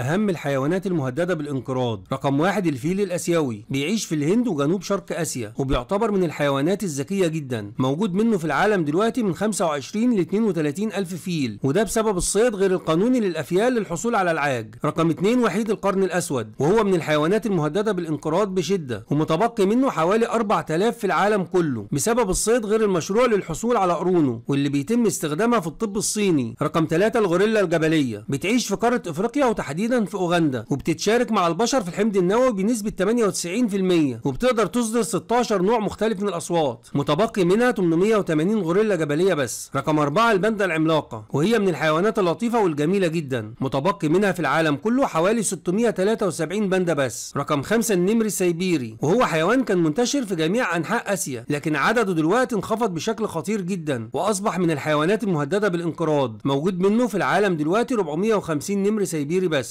أهم الحيوانات المهددة بالانقراض رقم واحد الفيل الآسيوي بيعيش في الهند وجنوب شرق آسيا وبيعتبر من الحيوانات الذكية جدا موجود منه في العالم دلوقتي من 25 ل 32 ألف فيل وده بسبب الصيد غير القانوني للأفيال للحصول على العاج رقم اتنين وحيد القرن الأسود وهو من الحيوانات المهددة بالانقراض بشدة ومتبقي منه حوالي 4000 في العالم كله بسبب الصيد غير المشروع للحصول على قرونه واللي بيتم استخدامها في الطب الصيني رقم ثلاثة الغوريلا الجبلية بتعيش في قارة أفريقيا وتحديدا تحديدا في أوغندا وبتتشارك مع البشر في الحمض النووي بنسبة 98% وبتقدر تصدر 16 نوع مختلف من الأصوات متبقي منها 880 غوريلا جبلية بس رقم 4 الباندا العملاقة وهي من الحيوانات اللطيفة والجميلة جدا متبقي منها في العالم كله حوالي 673 باندا بس رقم 5 النمر السيبيري وهو حيوان كان منتشر في جميع أنحاء آسيا لكن عدده دلوقتي انخفض بشكل خطير جدا وأصبح من الحيوانات المهددة بالانقراض موجود منه في العالم دلوقتي 450 نمر سيبيري بس